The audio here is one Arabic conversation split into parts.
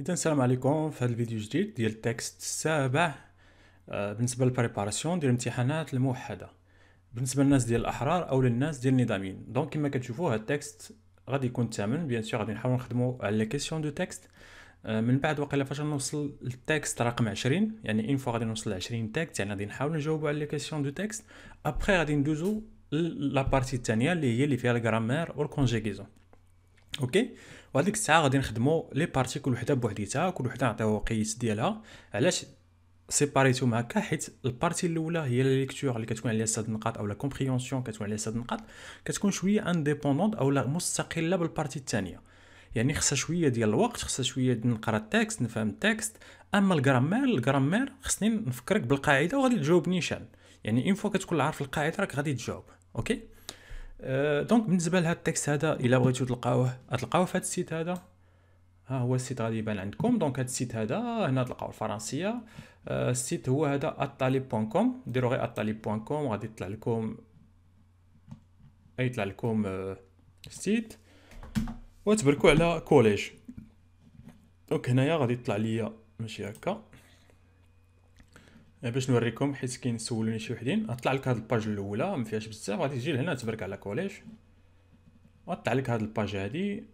اذا السلام عليكم في هذا الفيديو الجديد ديال التكست السابع آه، بالنسبه للبريباراسيون ديال الامتحانات الموحده بالنسبه للناس ديال الاحرار او للناس ديال النظاميين دونك كما كتشوفوا هذا التكست غادي يكون الثامن بيان سور غادي نحاول نخدموا على لي كيسيون دو تكست من بعد وقيلا فاش نوصل للتكست رقم 20 يعني اين فوا غادي نوصل ل 20 تكست يعني غادي نحاول نجاوبوا على لي كيسيون دو تكست ابخي غادي ندوزو لا بارتي الثانيه اللي هي اللي فيها الجرامير والكونجيغيزون اوكي okay. وهذيك الساعه غادي نخدموا لي بارتي كل وحده بوحديتها كل وحده نعطيوها القيس ديالها علاش سيباريتهم هكا حيت البارتي الاولى هي لا ليكتور اللي كتكون عليها ساد نقاط او لا كومبريونسيون كتكون عليها ساد نقاط كتكون شويه انديبوندونت او لا مستقله بالبارتي الثانيه يعني خصها شويه ديال الوقت خصها شويه نقرا التكست نفهم التكست اما الجرامير الجرامير خصني نفكرك بالقاعده وغادي تجاوبني شان يعني اون فوا كتكون عارف القاعده راك غادي تجاوب اوكي آه، دونك بالنسبه لهذا التكست هذا الا بغيتو تلقاوه غتلقاوه في هذا السيت هذا ها هو السيت غادي يبان عندكم دونك هذا السيت هذا هنا تلقاوه الفرنسيه آه، السيت هو هذا atalib.com ديروا غير atalib.com غادي يطلع لكم يطلع لكم آه، السيت وتبركوا على كوليج دونك هنايا غادي يطلع ليا ماشي هكا أه، باش نوريكم حيت كاين سولوني شي وحدين غطلع لك هاد الباج الاولى ما فيهاش بزاف غادي تجي لهنا تبرك على كوليج غطلع لك هاد الباج هادي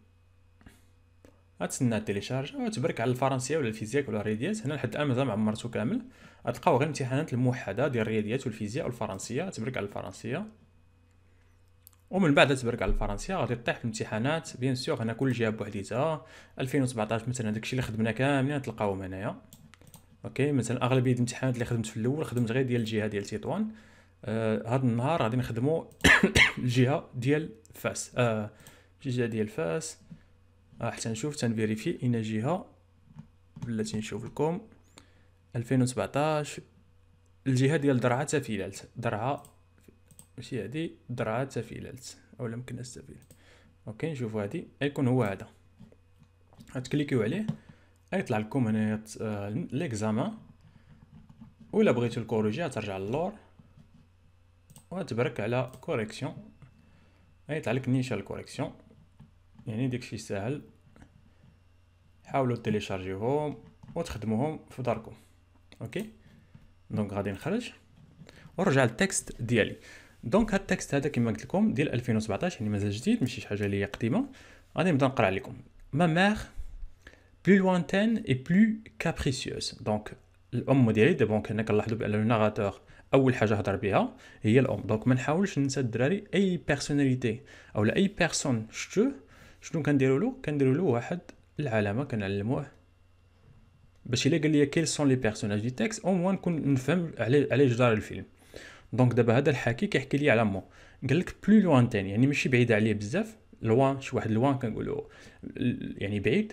غتسنى تيليشارجا وتبرك على الفرنسيه ولا الفيزياك ولا الرياضيات هنا لحد الان مازال ما عمرته كامل غتلقاو غير امتحانات الموحده ديال الرياضيات والفيزياء والفرنسيه تبرك على الفرنسيه ومن بعد تبرك على الفرنسيه غادي طيح في الامتحانات بيان سور هنا كل جهه بوحديتها 2017 مثلا داكشي اللي خدمنا كاملين تلقاوهم هنايا اوكي مثلا اغلبيه الامتحانات اللي خدمت في الاول خدمت غير ديال الجهه ديال تطوان آه النهار غادي نخدموا الجهه ديال فاس آه الجهه ديال فاس آه حتى نشوف تنفيريفي اين جهه بلاتي نشوف لكم 2017 الجهه ديال درعا تفيلالت درعا ماشي هادي درعا تفيلالت اولا ممكن تفيلالت اوكي نشوفوا هادي غيكون هو هذا غتكليكيو عليه يطلع لكم هنايا آه، ليكزامان ولا بغيتو الكوروجي ترجع للور وتبرك على كوريكسيون يطلع لك نيشان الكوريكسيون يعني داكشي ساهل حاولوا تيليشارجيوهم وتخدموهم في داركم اوكي دونك غادي نخرج ونرجع للتكست ديالي دونك هاد التكست هذا كما قلت لكم ديال 2017 يعني مازال جديد ماشي شي حاجه اللي قديمه غادي نبدا نقرا عليكم ما ميغ plus lointaine et plus capricieuse donc الام ديالي دابا دي كنا كنلاحظوا بان الناغاتور اول حاجه هضر بها هي الام دونك ما نحاولش ننسى الدراري اي بيرسوناليتي او اي بيرسون شتوه شنو كنديروا له كنديروا له واحد العلامه كنعلموه باش الا قال لي كيل سون لي بيرسوناج دي تيكست او موان نكون نفهم على على جدار الفيلم دونك دابا هذا الحاكي كيحكي لي على مو قال لك بلو لوانتين يعني ماشي بعيد عليه بزاف لوان شي واحد لوان كنقولو يعني بعيد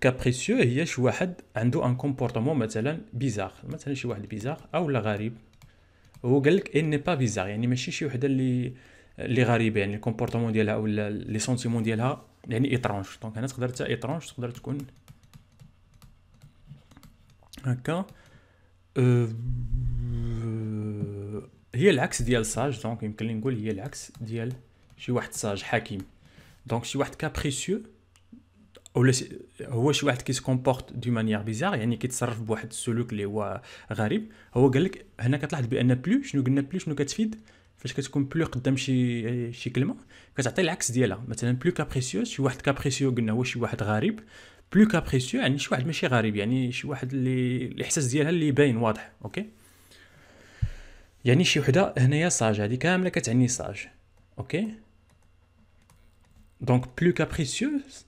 كابريسيو هي شي واحد عنده ان كومبورتمون مثلا بيزار مثلا شي واحد بيزار او لا غريب هو قال لك ان با بيزار يعني ماشي شي وحده اللي اللي غريبه يعني الكومبورتمون ديالها ولا لي سونتيمون ديالها يعني ايترونج دونك هنا تقدر حتى ايترونج تقدر تكون هكا أه، هي العكس ديال ساج دونك يمكن لي نقول هي العكس ديال شي واحد ساج حكيم دونك شي واحد كابريسيو ولا هو شي واحد كيتكومبورت دو مانيير بيزار يعني كيتصرف بواحد السلوك اللي هو غريب هو قال لك هنا كتلاحظ بان بلو شنو قلنا بلو شنو كتفيد فاش كتكون بلو قدام شي شي كلمه كتعطي العكس ديالها مثلا بلو كابريسيو شي واحد كابريسيو قلنا هو شي واحد غريب بلو كابريسيو يعني شي واحد ماشي غريب يعني شي واحد اللي الاحساس ديالها اللي باين واضح اوكي يعني شي وحده هنايا ساج هذه كامله كتعني ساج اوكي دونك بلو كابريسيوز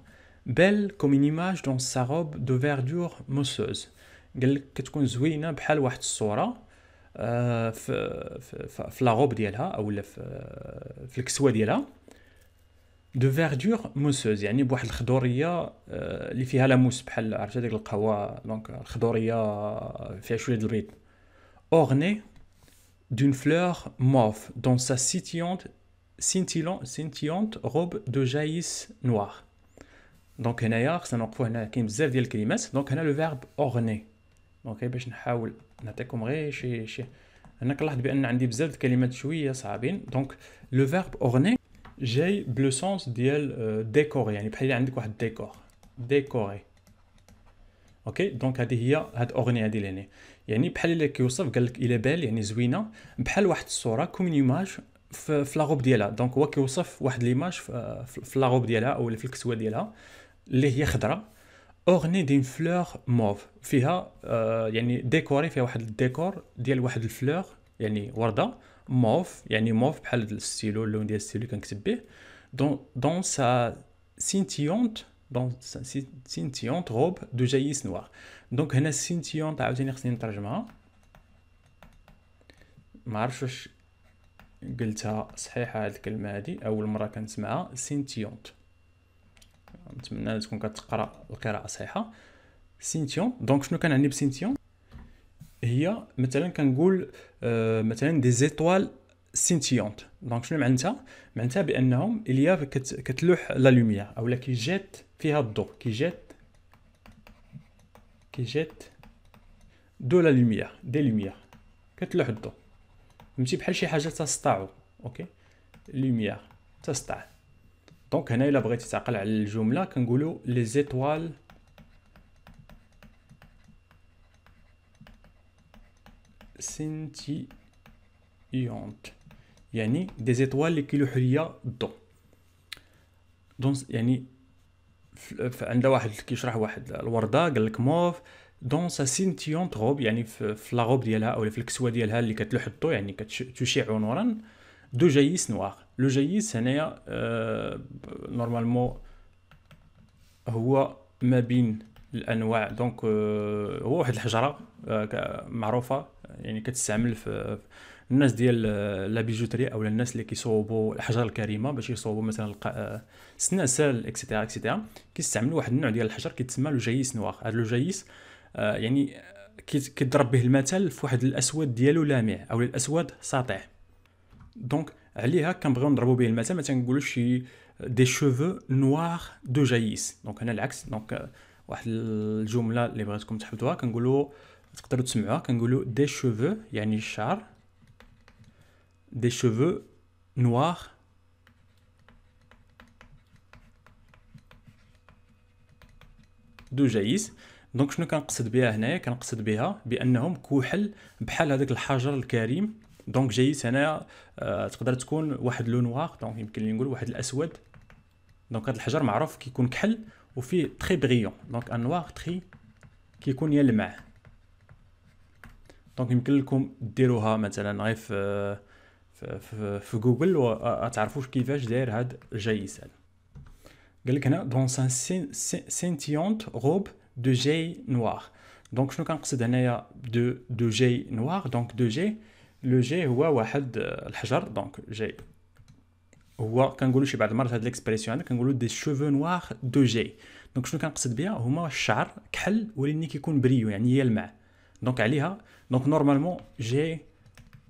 belle comme une image dans sa robe de verdure mousseuse قال لك كتكون زوينه بحال واحد الصوره في في لا روب ديالها او في في الكسوه ديالها دو فيردور موسوز يعني بواحد الخضوريه اللي فيها لا موس بحال عرفت هذيك القهوه دونك الخضوريه فيها شويه ديال الريتم اورني d'une fleur mauve dans sa scintillante, scintillante, scintillante robe de jaïs noire. دونك هنايا خصنا نوقفوا هنا كاين بزاف ديال الكلمات دونك هنا لو فيرب اورني دونك باش نحاول نعطيكم غير شي شي انا كنلاحظ بان عندي بزاف ديال الكلمات شويه صعابين دونك لو فيرب اورني جاي بلو سونس ديال ديكور euh, يعني بحال عندك واحد ديكور ديكوري اوكي دونك هذه هي هاد اورني هذه لهنا يعني بحال اللي كيوصف قال لك الى بال يعني زوينه بحال واحد الصوره كوم ايماج في لاغوب ديالها دونك هو كيوصف واحد ليماج في لاغوب ديالها او في الكسوه ديالها اللي هي خضراء اغني دين فلور موف فيها آه يعني ديكوري فيها واحد الديكور ديال واحد الفلور يعني ورده موف يعني موف بحال الستيلو اللون ديال الستيلو كنكتب به دون دون سا سينتيونت دون سينتيونت روب دو جايس نوار دونك هنا سينتيونت عاوتاني خصني نترجمها ما عرفتش واش قلتها صحيحه هاد الكلمه هادي اول مره كنسمعها سينتيونت نتمنى تكون كتقرا القراءه صحيحه سينتيون دونك شنو كنعني بسينتيون هي مثلا كنقول آه مثلا دي زيتوال سينتيونت دونك شنو معناتها معناتها بانهم اليا كتلوح لا لوميير اولا جات فيها الضوء كي جات دو لا لوميير دي لوميير كتلوح الضوء فهمتي بحال شي حاجه تسطع اوكي لوميير تسطع دونك هنا الا بغيتي تعقل على الجمله كنقولوا لي زيتوال يونت يعني دي زيتوال اللي كيلوحوا ليا الضو دونك يعني عندها واحد كيشرح واحد الورده قال لك موف دون سا سينتيونت غوب يعني في لا غوب ديالها او في الكسوه ديالها اللي كتلوح الضو يعني كتشيع نورا دو جايس نوار لو جيس هنايا نورمالمون هو ما بين الانواع دونك euh, هو واحد الحجره آه، معروفه يعني كتستعمل في الناس ديال آه، لا بيجوتري او الناس اللي كيصوبوا الحجر الكريمه باش يصوبوا مثلا السناسل آه، اكسيتيرا اكسيتيرا كيستعملوا واحد النوع ديال الحجر كيتسمى لو جايس نوار هذا لو جايس يعني كيضرب به المثل في واحد الاسود ديالو لامع او الاسود ساطع دونك عليها كنبغيو نضربو به المثل مثلا نقولو شي دي شوفو نوار دو جايس دونك هنا العكس دونك واحد الجمله اللي بغيتكم تحفظوها كنقولو تقدروا تسمعوها كنقولو دي شوفو يعني الشعر دي شوفو نوار دو جايس دونك شنو كنقصد بها هنايا كنقصد بها بانهم كحل بحال هذاك الحجر الكريم دونك جايت هنا تقدر تكون واحد لو نوار دونك يمكن لي نقول واحد الاسود دونك هذا الحجر معروف كيكون كحل وفيه تري بغيون دونك انوار تري كيكون يلمع دونك يمكن لكم ديروها مثلا غير في في, جوجل و وتعرفوش كيفاش داير هاد الجيس هذا قال لك هنا دون سان سينتيونت روب دو جي نوار دونك شنو كنقصد هنايا دو دو جي نوار دونك دو جي لو جي هو واحد الحجر دونك جي هو كنقولوا شي بعض المرات هاد ليكسبريسيون هذا كنقولوا دي شوفو نواغ دو جي دونك شنو كنقصد بها هما الشعر كحل ولكن كيكون بريو يعني يلمع دونك عليها دونك نورمالمون جي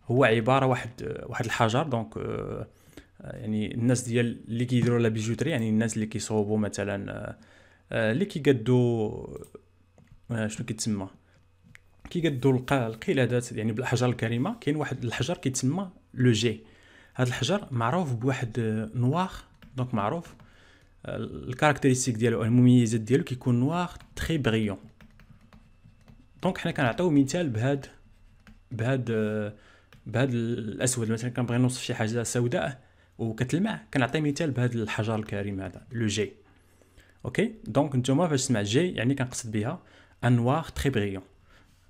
هو عباره واحد واحد الحجر دونك يعني الناس ديال اللي كيديروا لا بيجوتري يعني الناس اللي كيصوبوا مثلا اللي كيقدو شنو كيتسمى كي كدو القلادات يعني بالاحجار الكريمه كاين واحد الحجر كيتسمى لو جي هذا الحجر معروف بواحد نواغ دونك معروف آه، الكاركتيريستيك ديالو المميزات ديالو كيكون نواغ تري بريون دونك حنا كنعطيو مثال بهاد بهاد آه، بهاد الاسود مثلا كنبغي نوصف شي حاجه سوداء وكتلمع كنعطي مثال بهاد الحجر الكريم هذا لو جي اوكي دونك نتوما فاش تسمع جي يعني كنقصد بها ان تري بريون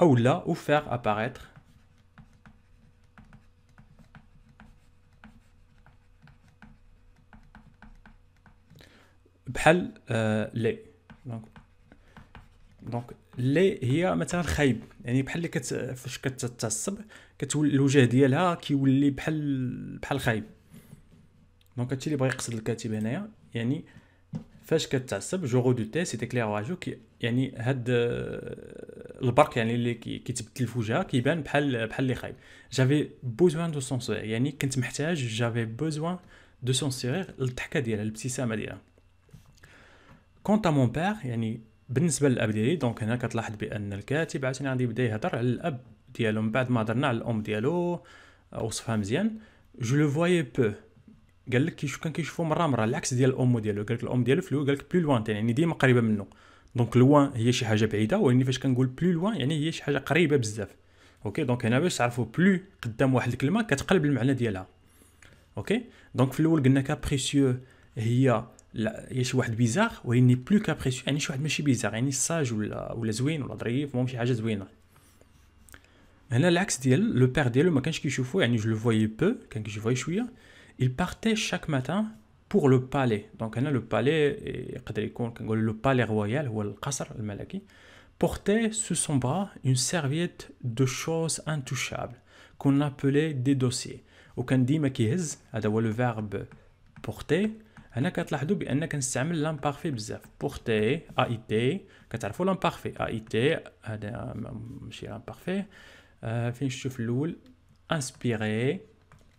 ou là, ou faire apparaître بحال آه، لي دونك دونك لي هي مثلا خايب يعني بحال اللي كت فاش كتعصب كتولي الوجه ديالها كيولي بحال بحال خايب دونك هادشي اللي بغا يقصد الكاتب هنايا يعني فاش كتعصب جوغو دو تي سيتي كلير واجو يعني هاد آه، البرك يعني اللي كيتبدل في وجهها كيبان بحال بحال اللي خايب جافي بوزوان دو سونسور يعني كنت محتاج جافي بوزوان دو سونسور الضحكه ديالها الابتسامه ديالها كونت مون بير يعني بالنسبه للاب ديالي دونك هنا كتلاحظ بان الكاتب عاوتاني غادي يبدا يهضر على الاب ديالو من بعد ما هضرنا على الام ديالو آه، وصفها مزيان جو لو فوايي بو قال لك كيشوف كان كيشوفو مره مره العكس ديال الام ديالو قال لك الام ديالو في الاول قال لك بلو لوان يعني ديما قريبه منه دونك لوان هي شي حاجه بعيده ولكن فاش كنقول بلو لوان يعني هي شي حاجه قريبه بزاف اوكي دونك هنا باش تعرفوا بلو قدام واحد الكلمه كتقلب المعنى ديالها اوكي دونك في الاول قلنا كابريسيو هي لا هي شي واحد بيزار ولكن بلو كابريسيو يعني شي واحد ماشي بيزار يعني ساج ولا ولا زوين ولا ظريف المهم شي حاجه زوينه هنا العكس ديال لو بير ديالو ما كانش كيشوفو يعني جو لو فوي بو كان كيشوفو شويه il partait chaque matin pour le palais. Donc, le palais, et le palais royal, ou le qasr, le malaki, portait sous son bras une serviette de choses intouchables, qu'on appelait des dossiers. Ou quand dit C'est le verbe porter, on a qu'à l'ahdou, on l'imparfait, porter, a-i-t, l'imparfait, a c'est t hum, hum, hum, euh, je imparfait. l'imparfait, inspirer,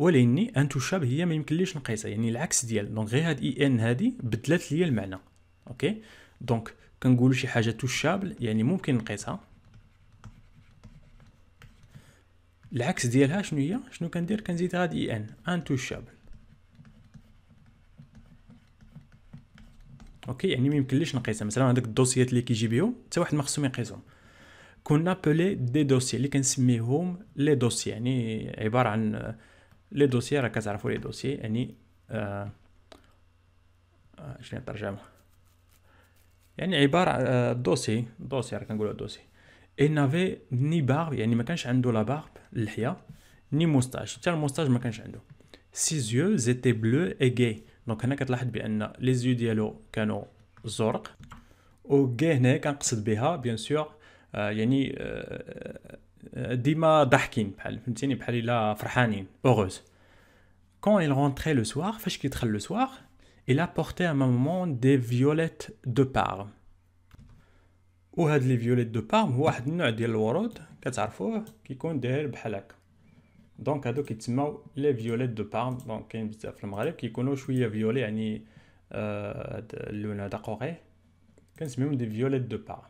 ولاني ان شاب هي ما يمكنليش نقيسها يعني العكس ديال دونك غير هاد اي e ان هادي بدلات ليا المعنى اوكي دونك كنقولوا شي حاجه تشابل يعني ممكن نقيسها العكس ديالها شنو هي شنو كندير كنزيد هاد اي ان ان تشابل اوكي يعني ما يمكنليش نقيسها مثلا هذوك الدوسيات اللي كيجي بهم حتى واحد ما خصهم يقيسهم كون ابلي دي دوسي اللي كنسميهم لي دوسي يعني عباره عن Les dossiers, elle a les dossiers, les ni, je ne Et ni les dossiers, dossiers. n'avait ni barbe, ni la barbe, ni moustache. Si les Ses yeux étaient bleus et gays. Donc, les yeux cano zorg. Au gay quand bien sûr, euh, y euh, Dima ضاحكين بحال فهمتيني بحال quand il rentrait le soir فاش soir il apportait à maman des violettes de parme وهاد de فيوليت دو بارم هو واحد de ديال الورود كتعرفوه كيكون داير بحال هكا دونك هادو violettes لي فيوليت دو des violettes de parme.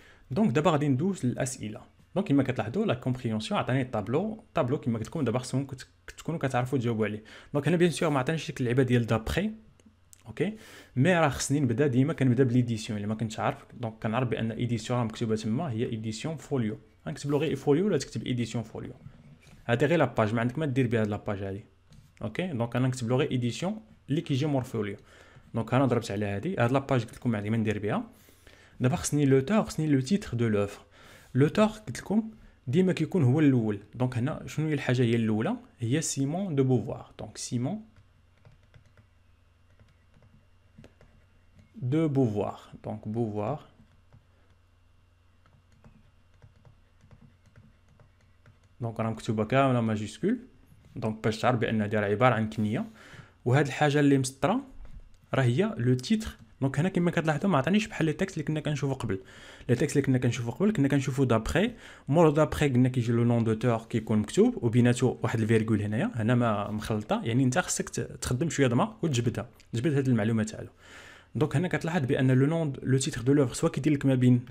دونك دابا غادي ندوز للاسئله دونك كما كتلاحظوا لا كومبريونسيون عطاني الطابلو الطابلو كما قلت لكم دابا خصكم تكونوا كتعرفوا تجاوبوا عليه دونك هنا بيان سور ما عطانيش ديك اللعبه ديال دابخي اوكي مي راه خصني نبدا ديما كنبدا بليديسيون الا ما كنتش عارف دونك كنعرف بان ايديسيون راه مكتوبه تما هي ايديسيون فوليو غنكتب له غير فوليو ولا تكتب ايديسيون فوليو هادي غير لاباج ما عندك ما دير بها هاد لاباج هادي اوكي دونك انا نكتب له غير ايديسيون اللي كيجي مور فوليو دونك انا ضربت على هادي هاد لاباج قلت لكم ما عندي ما ندير بها D'abord, ce n'est l'auteur, ce le titre de l'œuvre. L'auteur, qui dit Donc, je vais je n'ai le haja le Simon de Beauvoir. Donc, Simon de Beauvoir. Donc, Beauvoir. Donc, on a un on a majuscule. Donc, la on le le titre de دونك هنا كما كتلاحظوا ما عطانيش بحال لي تيكست اللي كنا كنشوفو قبل لي تيكست اللي كنا كنشوفو قبل كنا كنشوفو دابخي مور دابخي قلنا كيجي لو نون دوتور كيكون مكتوب وبيناتو واحد الفيرغول هنايا هنا ما مخلطه يعني انت خصك تخدم شويه دما وتجبدها تجبد هاد المعلومات تاعو دونك هنا كتلاحظ بان لو نون لو تيتر دو لوفر سوا كيدير لك ما بين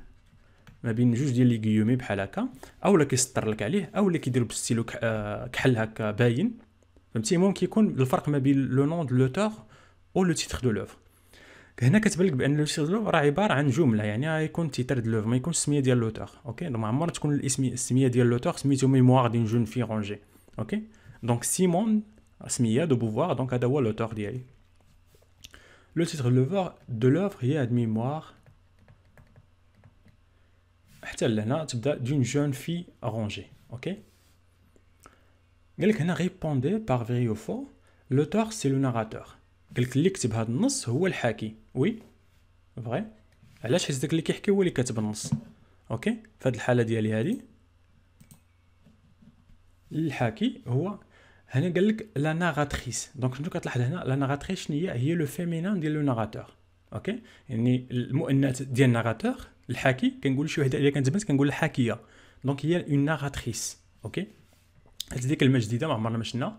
ما بين جوج ديال لي غيومي بحال هكا اولا كيسطر لك عليه اولا كيدير بالستيلو آه، كحل هكا باين فهمتي المهم كيكون الفرق ما بين لو نون دو لوتور او لو تيتر دو لوفر هنا كتبان لك بان لو سيرلو راه عباره عن جمله يعني غيكون تيتر دو ما يكونش السميه ديال لوتور اوكي ما عمرها تكون الاسم السميه ديال لوتور سميتو ميموار دين جون في رونجي اوكي دونك سيمون سميه دو بوفوار دونك هذا هو لوتور ديالي لو تيتر دو لوفر هي هاد ميموار حتى لهنا تبدا دون جون في رونجي اوكي قال لك هنا ريبوندي بار فيري او فو لوتور سي لو ناراتور قال لك اللي كتب هذا النص هو الحاكي وي فغي علاش حيت داك اللي كيحكي هو اللي كاتب النص اوكي فهاد الحاله ديالي هادي الحاكي هو هنا قال لك لا ناراتريس دونك شنو كتلاحظ هنا لا ناراتريس شنو هي هي لو فيمينان ديال لو ناراتور اوكي يعني المؤنث ديال الناغاتور الحاكي كنقول شي وحده الا كانت بنت كنقول الحاكيه دونك هي اون ناراتريس اوكي هاد ديك المجديده جديده ما عمرنا ما شفنا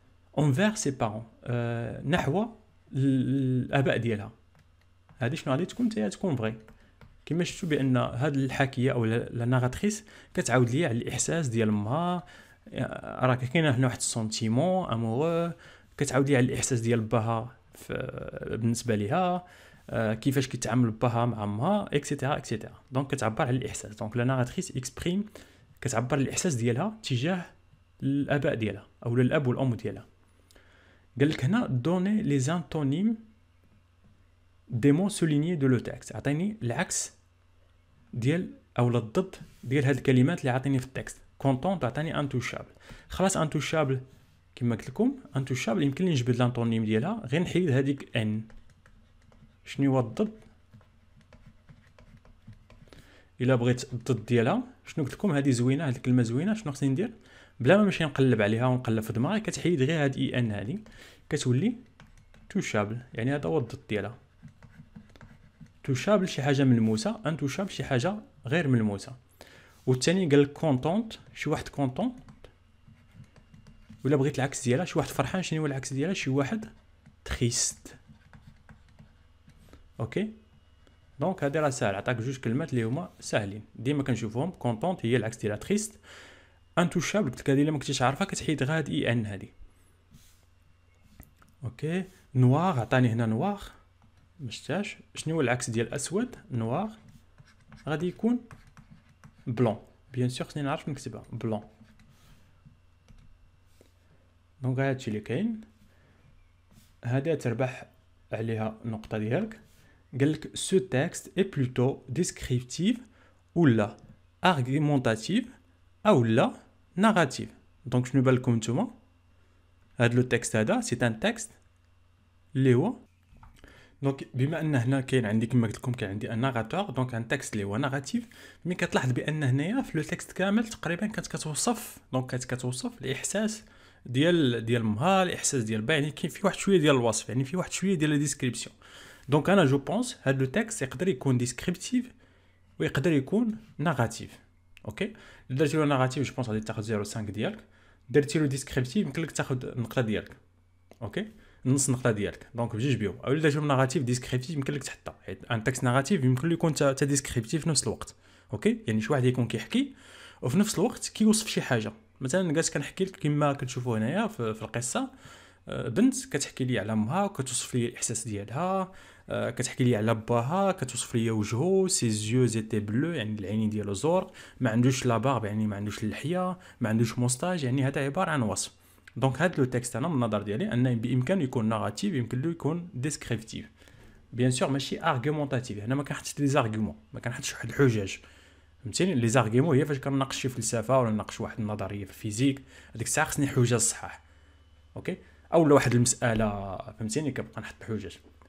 اونفير سي بارون نحو الاباء ديالها هذه شنو غادي تكون تاهي تكون فري كما شفتوا بان هاد الحاكيه او لا ناراتريس كتعاود ليا على الاحساس ديال ما راه كاين هنا واحد السونتيمون امورو كتعاود ليا على الاحساس ديال باها بالنسبه ليها كيفاش كيتعامل باها مع امها اكسيتيرا اكسيتيرا دونك كتعبر على الاحساس دونك لا ناراتريس اكسبريم كتعبر الاحساس ديالها تجاه الاباء ديالها او الاب والام ديالها قال لك هنا دوني لي زانتونيم دي مون سوليني دو لو تاكست عطيني العكس ديال او الضد ديال هاد الكلمات اللي عاطيني في التكست كونتون تعطيني انتوشابل خلاص انتوشابل كما قلت لكم انتوشابل يمكن لي نجبد لانتونيم ديالها غير نحيد هذيك ان شنو هو الضد الا بغيت الضد ديالها شنو قلت لكم هذه زوينه هذه الكلمه زوينه شنو خصني ندير بلا ما نمشي نقلب عليها ونقلب في دماغي كتحيد غير هاد اي ان هادي كتولي توشابل يعني هذا هو الضد ديالها توشابل شي حاجه ملموسه ان توشابل شي حاجه غير ملموسه والثاني قال لك كونتونت شي واحد كونتونت ولا بغيت العكس ديالها شي واحد فرحان شنو هو العكس ديالها شي واحد تخيست اوكي دونك هادي راه ساهل عطاك جوج كلمات اللي هما ساهلين ديما كنشوفهم كونتونت هي العكس ديالها تخيست انتوشابل قلت لك هذه الا ما كنتيش عارفها كتحيد غا اي ان هادي اوكي نوار عطاني هنا نوار مشتاش شنو هو العكس ديال اسود نوار غادي يكون بلون بيان سور خصني نعرف نكتبها بلون دونك هادشي اللي كاين هادي تربح عليها النقطه ديالك قال لك سو تيكست اي بلوتو ديسكريبتيف ولا ارغيمونتاتيف او لا ناراتيف دونك شنو بالكم نتوما هاد لو تيكست هذا سي ان تيكست اللي هو دونك بما ان هنا كاين عندي كما قلت لكم كاين عندي ان ناراتور دونك ان تيكست اللي هو ناراتيف مي كتلاحظ بان هنايا في لو تيكست كامل تقريبا كانت كتوصف دونك كانت كتوصف الاحساس ديال ديال المها الاحساس ديال با يعني كاين في واحد شويه ديال الوصف يعني في واحد شويه ديال ديسكريبسيون دونك انا جو بونس هاد لو تيكست يقدر يكون ديسكريبتيف ويقدر يكون ناراتيف اوكي الا درتي له ناراتيف جو بونس غادي تاخذ 0.5 ديالك درتي له ديسكريبتيف يمكن لك تاخذ النقله ديالك اوكي نص النقله ديالك دونك بجوج بيو او درتي لو ناراتيف ديسكريبتيف يمكن لك تحطها حيت ان تكست ناراتيف يمكن له يكون تا ديسكريبتيف في نفس الوقت اوكي يعني شي واحد يكون كيحكي وفي نفس الوقت كيوصف شي حاجه مثلا جالس كنحكي لك كما كتشوفوا هنايا في, في القصه بنت كتحكي لي على امها وكتوصف لي الاحساس ديالها آه، كتحكي لي على باها كتوصف لي وجهه سي زيو زيتي بلو يعني العينين ديالو زور ما عندوش لا يعني ما عندوش اللحيه ما عندوش موستاج يعني هذا عباره عن وصف دونك هذا لو تيكست انا من النظر ديالي ان بامكانه يكون ناراتيف يمكن له يكون ديسكريبتيف بيان سور ماشي ارغومونتاتيف هنا ما كنحطش لي زارغومون ما كنحطش واحد الحجج فهمتيني لي زارغومون هي فاش كنناقش شي فلسفه ولا نناقش واحد النظريه في الفيزيك هذيك الساعه خصني حجج صحاح اوكي اولا واحد المساله فهمتيني كنبقى نحط حجج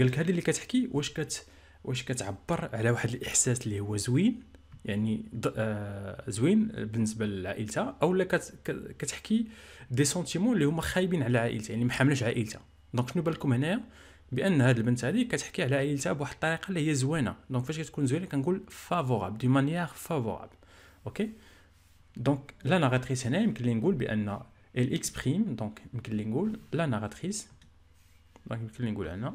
قال لك هذه اللي كتحكي واش كت واش كتعبر على واحد الاحساس اللي هو زوين يعني آه زوين بالنسبه لعائلتها او كت كتحكي دي سونتيمون اللي هما خايبين على عائلتها يعني ما حاملاش عائلتها دونك شنو بالكم هنايا بان هاد البنت هذه كتحكي على عائلتها بواحد الطريقه اللي هي زوينه دونك فاش كتكون زوينه كنقول فافورابل دي مانيير فافورابل اوكي دونك لا ناراتريس هنا يمكن لي نقول بان ال اكسبريم دونك يمكن لي نقول لا ناراتريس دونك يمكن لي نقول هنا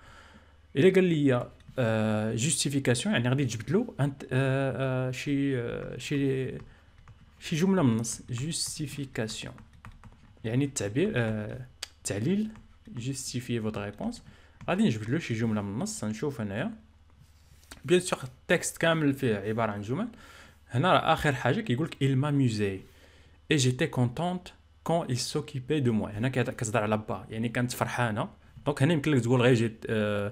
الا قال لي جوستيفيكاسيون يعني غادي تجبد له شي شي شي جمله من النص جوستيفيكاسيون يعني التعبير التعليل جوستيفي فوت ريبونس غادي نجبد له شي جمله من النص نشوف هنايا بيان سور التكست كامل فيه عباره عن جمل هنا راه اخر حاجه كيقول لك il m'amusait et j'étais contente quand il s'occupait de moi هنا كتهضر على با يعني كانت فرحانه دونك هنا يمكن لك تقول غير جيت آه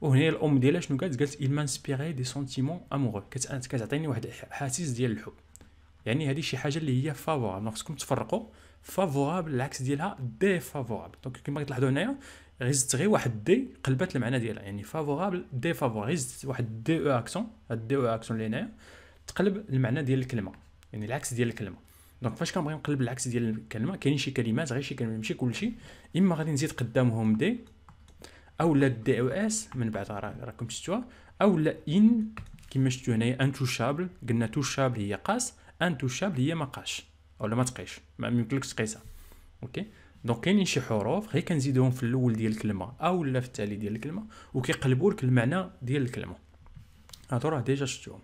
وهنا الام ديالها شنو قالت قالت il m'inspirait des sentiments amoureux كتعطيني واحد الاحاسيس ديال الحب يعني هذه شي حاجه اللي هي فافورابل خصكم تفرقوا فافورابل العكس ديالها دي فافورابل دونك كما كتلاحظوا هنايا غزت غير واحد دي قلبات المعنى ديالها يعني فافورابل دي فافور غزت واحد دي او اكسون هاد دي او اكسون اللي هنايا تقلب المعنى ديال الكلمه يعني العكس ديال الكلمه دونك فاش كنبغي نقلب العكس ديال الكلمه كاينين شي كلمات غير شي كلمه ماشي كلشي اما غادي نزيد قدامهم دي او لا دي او اس من بعد راكم شفتوها او لا ان كما شفتوا هنايا انتوشابل قلنا توشابل هي قاس انتوشابل هي مقاش او لا ما تقيش ما يمكنلكش تقيسها اوكي دونك كاينين شي حروف غير كنزيدوهم في الاول ديال الكلمه او لا في التالي ديال الكلمه وكيقلبوا لك المعنى ديال الكلمه هادو راه ديجا شفتوهم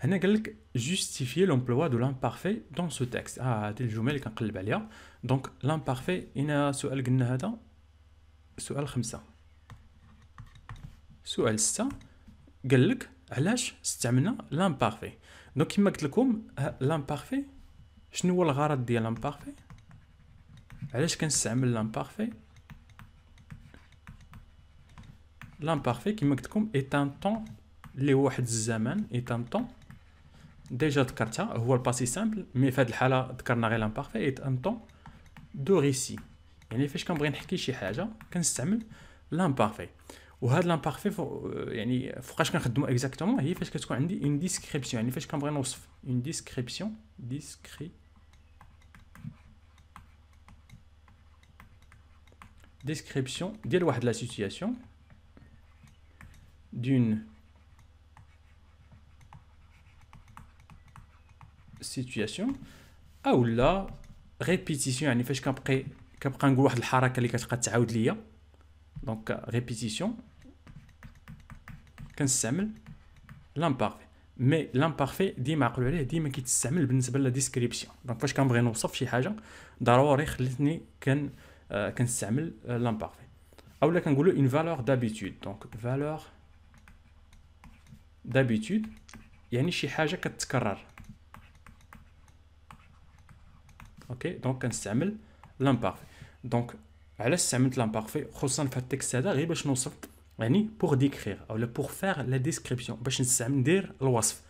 هنا قال لك جوستيفي لومبلوا دو لامبارفي دون سو تكست اه هذه الجمل اللي كنقلب عليها دونك لامبارفي هنا سؤال قلنا هذا سؤال خمسة سؤال 6 قال لك علاش استعملنا لامبارفي دونك كما قلت لكم لامبارفي شنو هو الغرض ديال لامبارفي علاش كنستعمل لامبارفي لامبارفي كما قلت لكم اي ان طون لي هو واحد الزمان اي ان طون ديجا ذكرتها هو الباسي سامبل مي في هذه الحاله ذكرنا غير لامبارفي اي ان طون دو ريسي يعني فاش كنبغي نحكي شي حاجه كنستعمل لامبارفي Ou à l'imparfait, il faut que nous disions exactement, il faut qu'on une description, il faut qu'on prononce une description, description, description de la situation, d'une situation, ou là, répétition, il faut qu'on une un goût de la répétition, donc répétition. كنستعمل لامبارفي مي لامبارفي ديما عقلوا عليه ديما كيتستعمل بالنسبه للديسكريبسيون دونك فاش كنبغي نوصف شي حاجه ضروري خلتني كن آه، كنستعمل آه، لامبارفي اولا كنقولوا اون فالور دابيتود دونك فالور دابيتود يعني شي حاجه كتكرر اوكي دونك كنستعمل لامبارفي دونك علاش استعملت لامبارفي خصوصا في التكست هذا غير باش نوصف يعني بور ديكريغ او بور فار لا ديسكريبسيون باش نستعمل ندير الوصف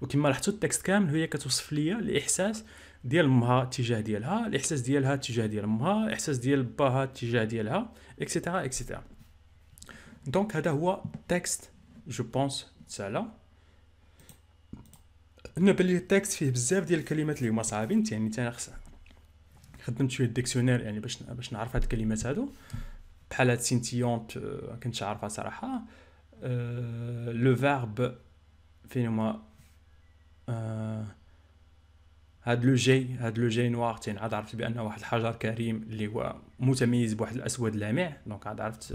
وكما لاحظتوا التكست كامل هي كتوصف ليا الاحساس ديال امها تجاه ديالها الاحساس ديالها تجاه ديال امها الاحساس ديال باها تجاه ديالها اكسيتيرا اكسيتيرا دونك هذا هو تكست جو بونس سالا انا بلي التكست فيه بزاف ديال الكلمات اللي هما صعابين يعني تانا خص خدمت شويه ديكسيونير يعني باش باش نعرف هاد الكلمات هادو بحال هاد سينتيونت آه، كنتش عارفها صراحه آه، لو فيرب فين هما آه، هاد لو جي هاد لو جي نوار تين عاد عرفت بانه واحد الحجر كريم اللي هو متميز بواحد الاسود لامع دونك عاد عرفت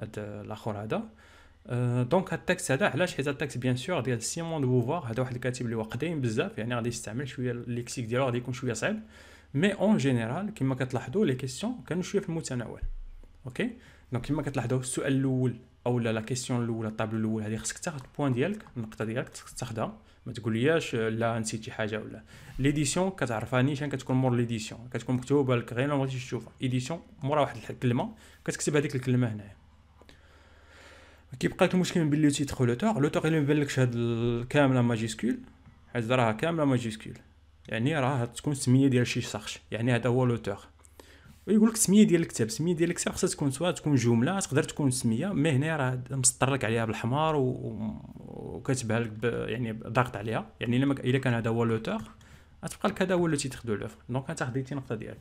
هاد الاخر هذا دونك هاد التكست هذا علاش حيت هاد التكست بيان سور ديال سيمون دو بوفوار هذا واحد الكاتب اللي هو قديم بزاف يعني غادي يستعمل شويه الليكسيك ديالو غادي يكون شويه صعيب مي اون جينيرال كما كتلاحظوا لي كيسيون كانوا شويه في المتناول اوكي دونك كما كتلاحظوا السؤال الاول او لا كيسيون الاولى الطابلو الاول هذه خصك تاخذ البوان ديالك النقطه ديالك خصك تاخذها ما تقولياش لا نسيتي حاجه ولا ليديسيون كتعرفها نيشان كتكون مور ليديسيون كتكون مكتوبه لك غير ما بغيتيش تشوفها ايديسيون مورا واحد الكلمه كتكتب هذيك الكلمه هنايا كيبقى لك المشكل بين لو تيدخل لو تور لو تور الا مبان لكش هاد كامله ماجيسكول حيت راها كامله ماجيسكول يعني راها تكون سميه ديال شي شخص يعني هذا هو لو يقول لك السميه ديال الكتاب السميه ديال الكتاب خصها تكون سواء تكون جمله تقدر تكون سميه مي هنا راه مسطر لك عليها بالحمار و... وكاتبها لك يعني ضاغط عليها يعني لما الا كان هذا هو لوتور غتبقى لك هذا هو لو تيتر دو لوفر دونك انت خديتي النقطه ديالك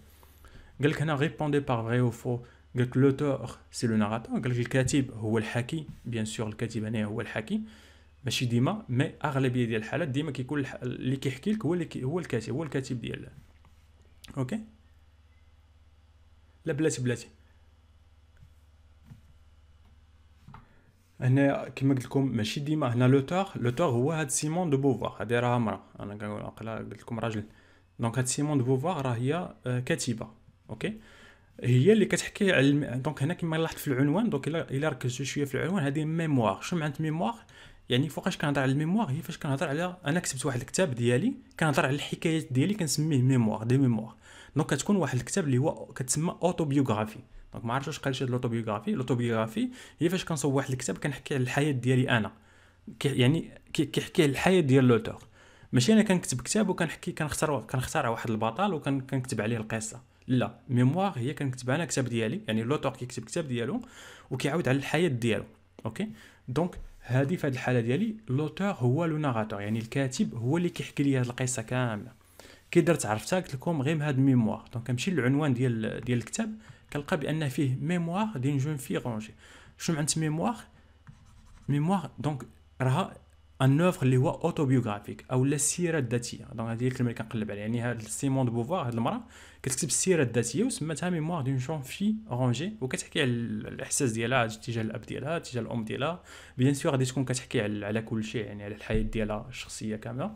قال لك هنا ريبوندي باغ فري او فو قال لك لوتور سي لو ناراتور قال لك الكاتب هو الحكي بيان سور الكاتب هنا هو الحكي ماشي ديما مي اغلبيه ديال الحالات ديما كيكون اللي كيحكي لك هو اللي هو الكاتب هو الكاتب ديالنا اوكي لا بلاتي بلاتي هنا كما قلت لكم ماشي ديما هنا لوتور لوتور هو هاد سيمون دو بوفوار هادي راها مرا انا قلت لكم راجل دونك هاد سيمون دو بوفوار راه هي آه، كاتبه اوكي هي اللي كتحكي على الم... دونك هنا كما لاحظت في العنوان دونك الا الا ركزتوا شويه في العنوان هذه ميموار شنو معنات ميموار يعني فوقاش كنهضر على الميموار هي فاش كنهضر على انا كتبت واحد الكتاب ديالي كنهضر على الحكايات ديالي كنسميه ميموار دي ميموار دونك كتكون واحد الكتاب اللي هو كتسمى اوتوبيوغرافي دونك ما عرفتش واش قال شي لوتوبيوغرافي لوتوبيوغرافي هي فاش كنصور واحد الكتاب كنحكي على الحياه ديالي انا يعني كيحكي على الحياه ديال لوتور ماشي انا كنكتب كتاب وكنحكي كنختار كنختار واحد البطل وكنكتب عليه القصه لا ميموار هي كنكتب انا كتاب ديالي يعني لوتور كيكتب كتاب ديالو وكيعاود على الحياه ديالو اوكي دونك هذه في هذه الحاله ديالي لوتور هو لو ناراتور يعني الكاتب هو اللي كيحكي لي هذه القصه كامله كي درت عرفتها قلت لكم غير هاد ميموار دونك كنمشي للعنوان ديال ديال الكتاب كنلقى بان فيه ميموار ديال جون في رونجي شنو معنات ميموار ميموار دونك راها ان اوفر اللي هو اوتوبيوغرافيك او لا السيره الذاتيه دونك هذه الكلمه اللي كنقلب عليها يعني هاد سيمون دو بوفوار هاد المراه كتكتب السيره الذاتيه وسماتها ميموار دون جون في رونجي وكتحكي على الاحساس ديالها تجاه الاب ديالها تجاه الام ديالها بيان سور غادي تكون كتحكي على كل شيء يعني على الحياه ديالها الشخصيه كامله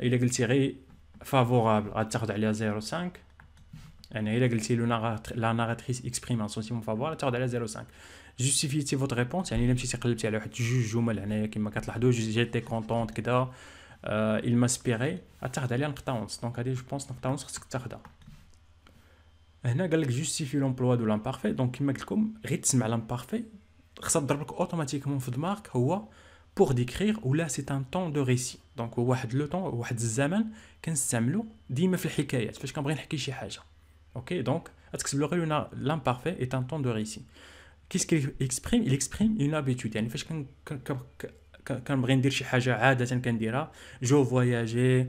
Il favorable à فافورابل à عليها 0.5 est الا la narratrice exprime ناراتريس اكسبريم favorable à à 0.5 justifiez votre réponse يعني الا a قلبتي على واحد il à tarder à Donc, je pense que justifie l'emploi de l'imparfait. Donc, il m'a dit rythme l'imparfait. Ça automatiquement faire de marque pour décrire ou là c'est un temps de récit Donc, واحد لو طون واحد الزمن كنستعملو ديما في الحكايات فاش كنبغي نحكي شي حاجه اوكي دونك le temps il exprime une habitude يعني فاش كنبغي ندير شي حاجه عاده كنديرها جو فواياجي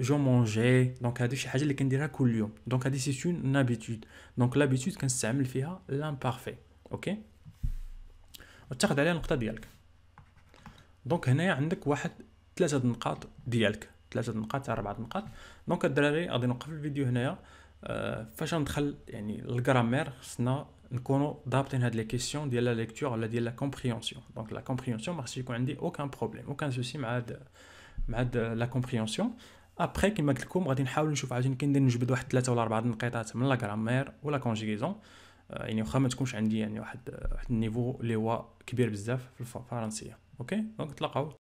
جو مونجي دونك حاجه اللي كنديرها كل يوم دونك هادي سي دونك لابيتود كنستعمل فيها لامبارفي اوكي عليها النقطه ديالك دونك هنايا عندك واحد ثلاثه النقاط ديالك ثلاثه نقاط تاع اربعه نقاط دونك الدراري غادي نوقف الفيديو هنايا أه فاش ندخل يعني الجرامير خصنا نكونوا ضابطين هاد لي كيسيون ديال لا ليكتور ولا ديال لا كومبريونسيون دونك لا كومبريونسيون ما خصش يكون عندي اوكان بروبليم اوكان سوسي مع هاد مع هاد لا كومبريونسيون ابخي كيما قلت لكم غادي نحاول نشوف عاوتاني كي ندير نجبد واحد ثلاثه ولا اربعه نقيطات من لا جرامير ولا كونجيغيزون آه، يعني واخا ما تكونش عندي يعني واحد واحد النيفو اللي هو كبير بزاف في الفرنسيه اوكي دونك تلاقاو